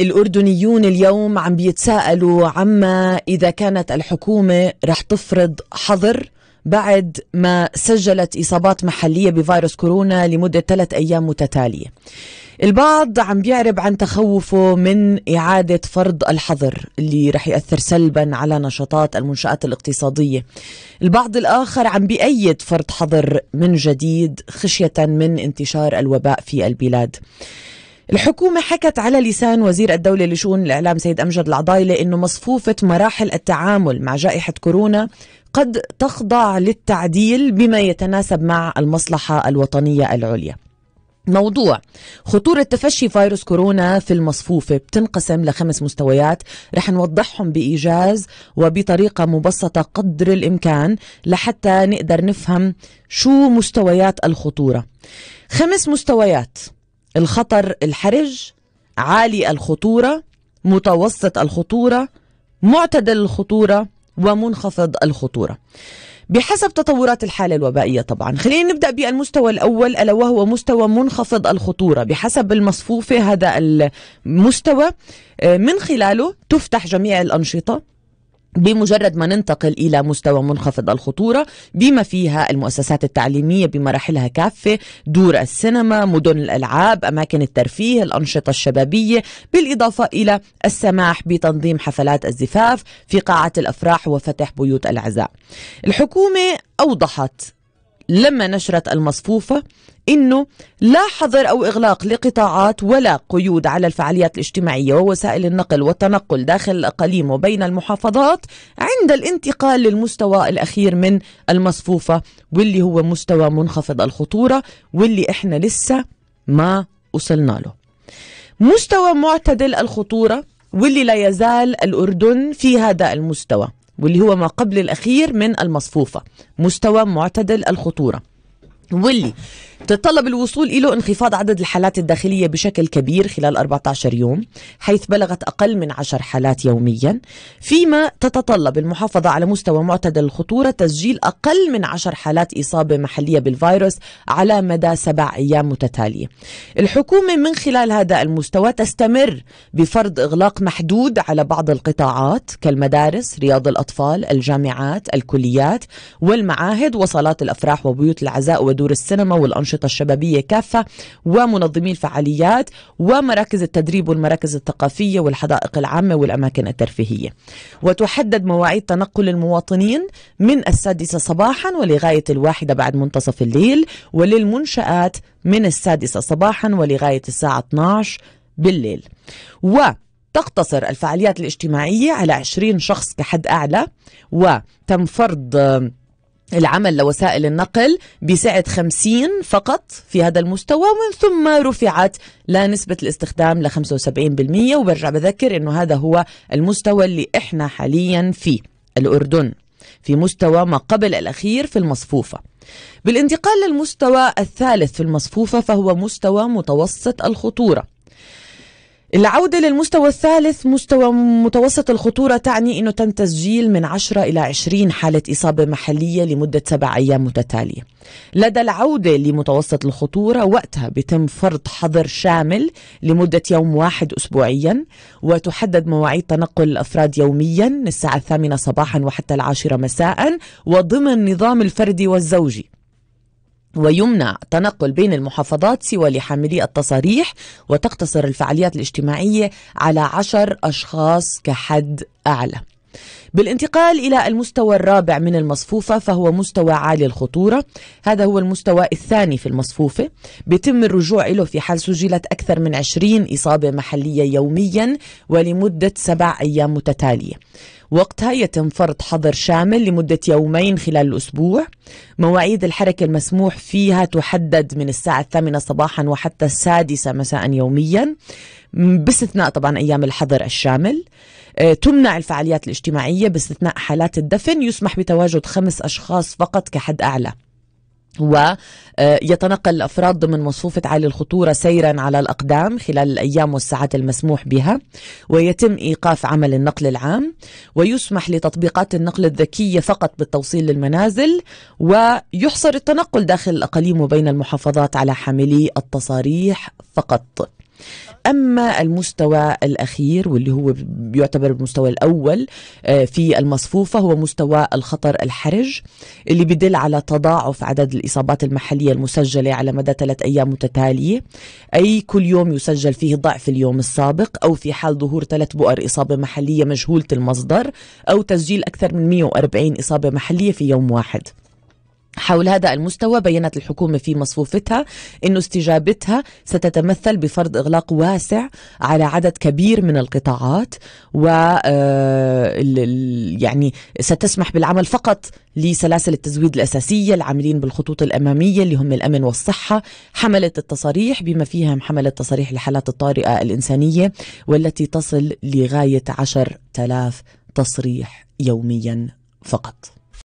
الأردنيون اليوم عم بيتساءلوا عما إذا كانت الحكومة رح تفرض حظر بعد ما سجلت إصابات محلية بفيروس كورونا لمدة ثلاث أيام متتالية البعض عم بيعرب عن تخوفه من إعادة فرض الحظر اللي رح يأثر سلبا على نشاطات المنشآت الاقتصادية البعض الآخر عم بيأيد فرض حظر من جديد خشية من انتشار الوباء في البلاد الحكومة حكت على لسان وزير الدولة لشؤون الإعلام سيد أمجد العضايلة أنه مصفوفة مراحل التعامل مع جائحة كورونا قد تخضع للتعديل بما يتناسب مع المصلحة الوطنية العليا موضوع خطورة تفشي فيروس كورونا في المصفوفة بتنقسم لخمس مستويات رح نوضحهم بإيجاز وبطريقة مبسطة قدر الإمكان لحتى نقدر نفهم شو مستويات الخطورة خمس مستويات الخطر الحرج عالي الخطورة متوسط الخطورة معتدل الخطورة ومنخفض الخطورة بحسب تطورات الحالة الوبائية طبعا خلينا نبدأ بالمستوى الأول ألا وهو مستوى منخفض الخطورة بحسب المصفوفة هذا المستوى آه، من خلاله تفتح جميع الأنشطة بمجرد ما ننتقل إلى مستوى منخفض الخطورة بما فيها المؤسسات التعليمية بمراحلها كافة دور السينما مدن الألعاب أماكن الترفيه الأنشطة الشبابية بالإضافة إلى السماح بتنظيم حفلات الزفاف في قاعة الأفراح وفتح بيوت العزاء الحكومة أوضحت لما نشرت المصفوفة أنه لا حظر أو إغلاق لقطاعات ولا قيود على الفعاليات الاجتماعية ووسائل النقل والتنقل داخل الأقاليم وبين المحافظات عند الانتقال للمستوى الأخير من المصفوفة واللي هو مستوى منخفض الخطورة واللي إحنا لسه ما وصلنا له مستوى معتدل الخطورة واللي لا يزال الأردن في هذا المستوى واللي هو ما قبل الأخير من المصفوفة مستوى معتدل الخطورة واللي تطلب الوصول إلى انخفاض عدد الحالات الداخلية بشكل كبير خلال 14 يوم حيث بلغت أقل من 10 حالات يوميا فيما تتطلب المحافظة على مستوى معتدل الخطورة تسجيل أقل من 10 حالات إصابة محلية بالفيروس على مدى سبع أيام متتالية الحكومة من خلال هذا المستوى تستمر بفرض إغلاق محدود على بعض القطاعات كالمدارس رياض الأطفال الجامعات الكليات والمعاهد وصالات الأفراح وبيوت العزاء ودور السينما والأنشطة الأنشطة الشبابية كافة ومنظمي الفعاليات ومراكز التدريب والمراكز الثقافية والحدائق العامة والأماكن الترفيهية وتحدد مواعيد تنقل المواطنين من السادسة صباحا ولغاية الواحدة بعد منتصف الليل وللمنشآت من السادسة صباحا ولغاية الساعة 12 بالليل و تقتصر الفعاليات الاجتماعية على 20 شخص كحد أعلى وتم فرض العمل لوسائل النقل بسعة 50 فقط في هذا المستوى ومن ثم رفعت لنسبة الاستخدام ل 75% وبرجع بذكر انه هذا هو المستوى اللي احنا حاليا فيه الأردن في مستوى ما قبل الأخير في المصفوفة بالانتقال للمستوى الثالث في المصفوفة فهو مستوى متوسط الخطورة العودة للمستوى الثالث مستوى متوسط الخطورة تعني أنه تم تسجيل من 10 إلى 20 حالة إصابة محلية لمدة سبع أيام متتالية لدى العودة لمتوسط الخطورة وقتها بتم فرض حظر شامل لمدة يوم واحد أسبوعيا وتحدد مواعيد تنقل الأفراد يوميا الساعة الثامنة صباحا وحتى العاشرة مساء وضمن نظام الفردي والزوجي ويمنع التنقل بين المحافظات سوى لحاملي التصاريح وتقتصر الفعاليات الاجتماعية على عشر أشخاص كحد أعلى بالانتقال إلى المستوى الرابع من المصفوفة فهو مستوى عالي الخطورة هذا هو المستوى الثاني في المصفوفة بيتم الرجوع له في حال سجلت أكثر من 20 إصابة محلية يوميا ولمدة سبع أيام متتالية وقتها يتم فرض حظر شامل لمدة يومين خلال الأسبوع مواعيد الحركة المسموح فيها تحدد من الساعة الثامنة صباحا وحتى السادسة مساء يوميا باستثناء طبعا أيام الحظر الشامل آه، تمنع الفعاليات الاجتماعية باستثناء حالات الدفن يسمح بتواجد خمس أشخاص فقط كحد أعلى ويتنقل آه، الأفراد ضمن مصفوفة عالي الخطورة سيرا على الأقدام خلال الأيام والساعات المسموح بها ويتم إيقاف عمل النقل العام ويسمح لتطبيقات النقل الذكية فقط بالتوصيل للمنازل ويحصر التنقل داخل الأقاليم وبين المحافظات على حاملي التصاريح فقط اما المستوى الاخير واللي هو يعتبر المستوى الاول آه، في المصفوفه هو مستوى الخطر الحرج اللي بدل على تضاعف عدد الاصابات المحليه المسجله على مدى ثلاث ايام متتاليه اي كل يوم يسجل فيه ضعف اليوم السابق او في حال ظهور ثلاث بؤر اصابه محليه مجهوله المصدر او تسجيل اكثر من 140 اصابه محليه في يوم واحد حول هذا المستوى بينت الحكومة في مصفوفتها أن استجابتها ستتمثل بفرض إغلاق واسع على عدد كبير من القطاعات و آه، يعني ستسمح بالعمل فقط لسلاسل التزويد الأساسية العاملين بالخطوط الأمامية اللي هم الأمن والصحة حملة التصاريح بما فيها حملة تصاريح الحالات الطارئة الإنسانية والتي تصل لغاية عشر تلاف تصريح يوميا فقط